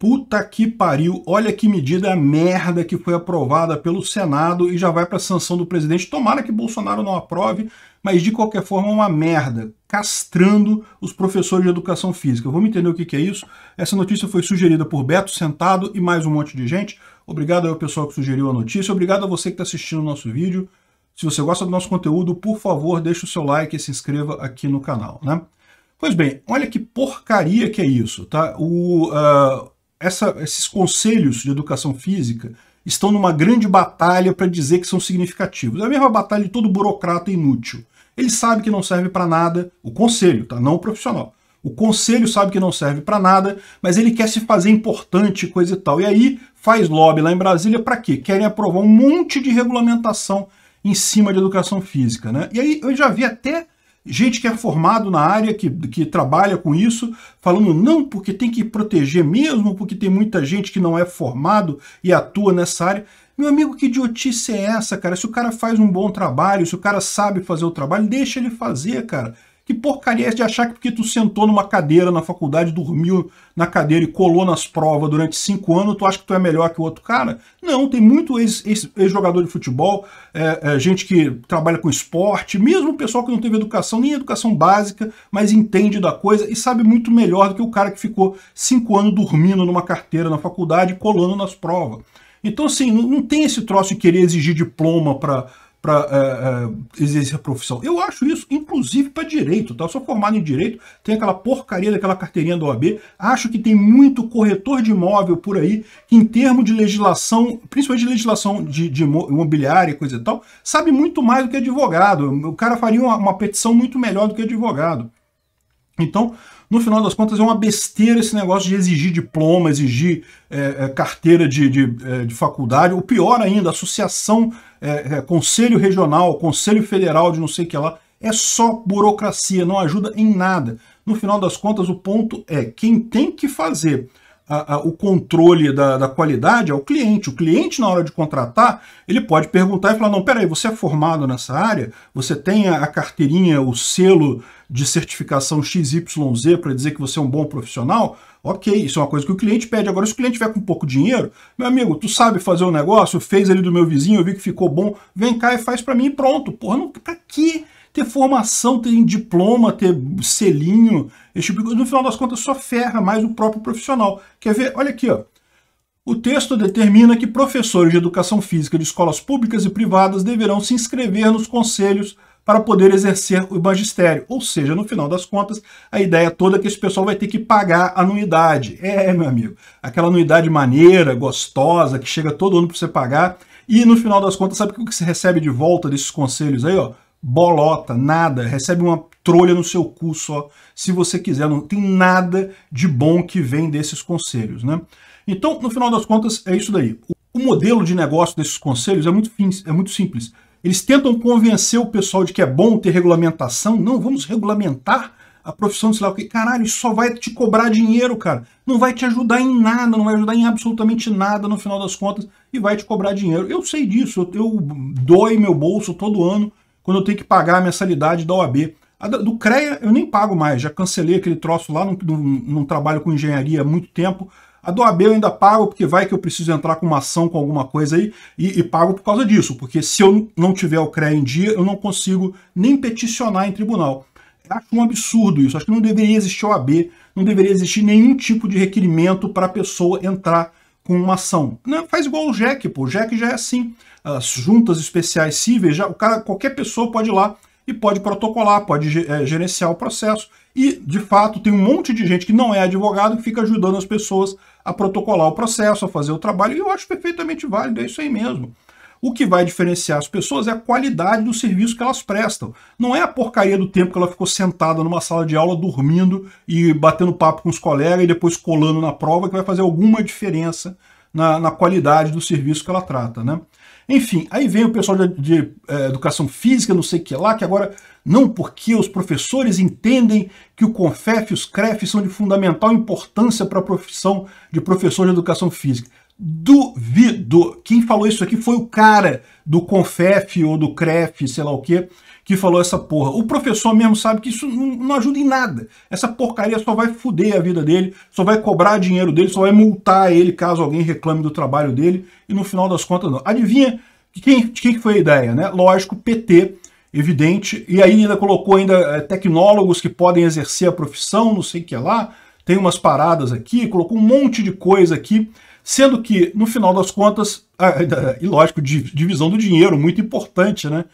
Puta que pariu, olha que medida merda que foi aprovada pelo Senado e já vai para sanção do presidente. Tomara que Bolsonaro não aprove, mas de qualquer forma é uma merda, castrando os professores de educação física. Vamos entender o que, que é isso? Essa notícia foi sugerida por Beto Sentado e mais um monte de gente. Obrigado ao pessoal que sugeriu a notícia, obrigado a você que está assistindo o nosso vídeo. Se você gosta do nosso conteúdo, por favor, deixe o seu like e se inscreva aqui no canal, né? Pois bem, olha que porcaria que é isso, tá? O, uh, essa, esses conselhos de educação física estão numa grande batalha para dizer que são significativos. É a mesma batalha de todo burocrata inútil. Ele sabe que não serve para nada, o conselho, tá? não o profissional. O conselho sabe que não serve para nada, mas ele quer se fazer importante, coisa e tal. E aí faz lobby lá em Brasília para quê? Querem aprovar um monte de regulamentação em cima de educação física. Né? E aí eu já vi até gente que é formado na área, que, que trabalha com isso, falando não, porque tem que proteger mesmo, porque tem muita gente que não é formado e atua nessa área. Meu amigo, que idiotice é essa, cara? Se o cara faz um bom trabalho, se o cara sabe fazer o trabalho, deixa ele fazer, cara. Que porcaria é essa de achar que porque tu sentou numa cadeira na faculdade, dormiu na cadeira e colou nas provas durante cinco anos, tu acha que tu é melhor que o outro cara? Não, tem muito ex-jogador ex, ex de futebol, é, é, gente que trabalha com esporte, mesmo o pessoal que não teve educação, nem educação básica, mas entende da coisa e sabe muito melhor do que o cara que ficou cinco anos dormindo numa carteira na faculdade e colando nas provas. Então, assim, não, não tem esse troço de querer exigir diploma para para uh, é, uh, é, exercer a profissão. Eu acho isso, inclusive, para direito. Tá? Eu sou formado em direito, tem aquela porcaria daquela carteirinha da OAB. Acho que tem muito corretor de imóvel por aí que, em termos de legislação, principalmente de legislação de, de imobiliária e coisa e tal, sabe muito mais do que advogado. O cara faria uma, uma petição muito melhor do que advogado. Então, no final das contas, é uma besteira esse negócio de exigir diploma, exigir é, é carteira de, de, é, de, faculdade, ou pior ainda, associação, é, é, conselho regional, conselho federal de não sei o que lá. É só burocracia, não ajuda em nada. No final das contas, o ponto é: quem tem que fazer a, a, o controle da, da, qualidade ao é cliente. O cliente, na hora de contratar, ele pode perguntar e falar, não, peraí, você é formado nessa área? Você tem a, a carteirinha, o selo de certificação XYZ para dizer que você é um bom profissional? Ok, isso é uma coisa que o cliente pede. Agora, se o cliente tiver com pouco dinheiro, meu amigo, tu sabe fazer o um negócio, fez ali do meu vizinho, eu vi que ficou bom, vem cá e faz para mim e pronto. Porra, não, pra quê? ter formação, ter diploma, ter selinho, esse tipo de coisa. No final das contas, só ferra mais o próprio profissional. Quer ver? Olha aqui, ó. O texto determina que professores de educação física de escolas públicas e privadas deverão se inscrever nos conselhos para poder exercer o magistério. Ou seja, no final das contas, a ideia toda é que esse pessoal vai ter que pagar anuidade. É, meu amigo, aquela anuidade maneira, gostosa, que chega todo ano para você pagar. E no final das contas, sabe o que você recebe de volta desses conselhos aí, ó? bolota, nada, recebe uma trolha no seu cu só, se você quiser, não tem nada de bom que vem desses conselhos, né? Então, no final das contas, é isso daí. O modelo de negócio desses conselhos é muito, é muito simples. Eles tentam convencer o pessoal de que é bom ter regulamentação. Não, vamos regulamentar a profissão de sei lá o que. Caralho, isso só vai te cobrar dinheiro, cara. Não vai te ajudar em nada, não vai ajudar em absolutamente nada no final das contas e vai te cobrar dinheiro. Eu sei disso, eu, eu dói meu bolso todo ano quando eu tenho que pagar a mensalidade da OAB. A do CREA eu nem pago mais, já cancelei aquele troço lá, não, não, não trabalho com engenharia há muito tempo. A do AB eu ainda pago porque vai que eu preciso entrar com uma ação, com alguma coisa aí, e, e pago por causa disso, porque se eu não tiver o CREA em dia, eu não consigo nem peticionar em tribunal. Acho um absurdo isso, acho que não deveria existir o AB, não deveria existir nenhum tipo de requerimento para a pessoa entrar com uma ação. Não, né? faz igual o Jack, pô. O Jack já é assim. As juntas especiais cíveis, já, o cara, qualquer pessoa pode ir lá e pode protocolar, pode é, gerenciar o processo. E, de fato, tem um monte de gente que não é advogado que fica ajudando as pessoas a protocolar o processo, a fazer o trabalho, e eu acho perfeitamente válido, é isso aí mesmo. O que vai diferenciar as pessoas é a qualidade do serviço que elas prestam. Não é a porcaria do tempo que ela ficou sentada numa sala de aula dormindo e batendo papo com os colegas e depois colando na prova que vai fazer alguma diferença na, na qualidade do serviço que ela trata, né? Enfim, aí vem o pessoal de, de é, educação física, não sei o que lá, que agora não porque os professores entendem que o CONFEF e os CREF são de fundamental importância para a profissão de professor de educação física. Duvido. Quem falou isso aqui foi o cara do Confef ou do Cref, sei lá o quê, que falou essa porra. O professor mesmo sabe que isso não ajuda em nada. Essa porcaria só vai fuder a vida dele, só vai cobrar dinheiro dele, só vai multar ele caso alguém reclame do trabalho dele. E no final das contas, não. Adivinha de quem, de quem foi a ideia, né? Lógico, PT, evidente. E aí ainda colocou ainda eh, tecnólogos que podem exercer a profissão, não sei o que lá. Tem umas paradas aqui, colocou um monte de coisa aqui Sendo que, no final das contas, e lógico, divisão do dinheiro, muito importante, né?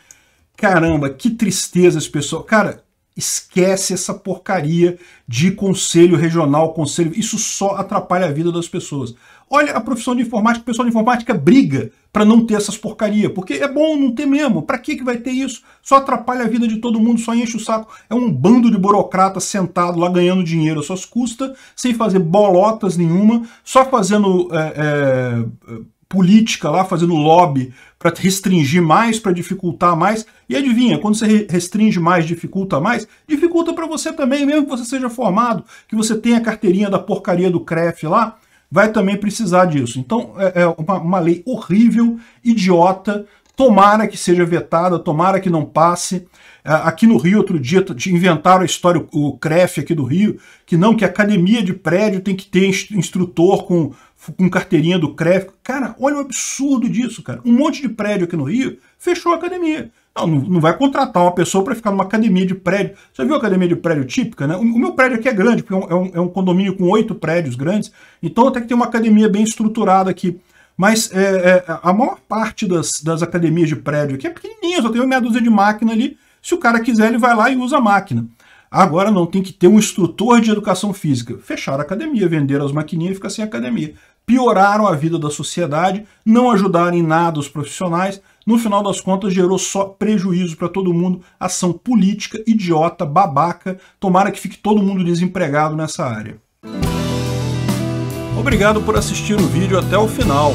Caramba, que tristeza esse pessoal. Cara, Esquece essa porcaria de conselho regional, conselho. Isso só atrapalha a vida das pessoas. Olha a profissão de informática, o pessoal de informática briga para não ter essas porcaria, porque é bom não ter mesmo. Para que que vai ter isso? Só atrapalha a vida de todo mundo, só enche o saco. É um bando de burocrata sentado lá ganhando dinheiro às suas custas, sem fazer bolotas nenhuma, só fazendo é, é, política lá fazendo lobby para restringir mais, para dificultar mais. E adivinha, quando você restringe mais, dificulta mais, dificulta para você também, mesmo que você seja formado, que você tenha a carteirinha da porcaria do CREF lá, vai também precisar disso. Então é, é uma, uma lei horrível, idiota, tomara que seja vetada, tomara que não passe. É, aqui no Rio, outro dia, inventaram a história, o CREF aqui do Rio, que não, que academia de prédio tem que ter instrutor com, com carteirinha do CREF. Cara, olha o absurdo disso, cara. Um monte de prédio aqui no Rio fechou a academia. Não, não vai contratar uma pessoa para ficar numa academia de prédio. Você viu a academia de prédio típica, né? O meu prédio aqui é grande, porque é, é um, é um condomínio com oito prédios grandes, então até que tem uma academia bem estruturada aqui. Mas é, é, a maior parte das, das academias de prédio aqui é pequenininha, só tem uma meia dúzia de máquina ali, se o cara quiser, ele vai lá e usa a máquina. Agora não, tem que ter um instrutor de educação física. Fecharam a academia, venderam as maquininhas e fica sem academia. Pioraram a vida da sociedade, não ajudaram em nada os profissionais. No final das contas, gerou só prejuízo para todo mundo. Ação política, idiota, babaca. Tomara que fique todo mundo desempregado nessa área. Obrigado por assistir o vídeo até o final.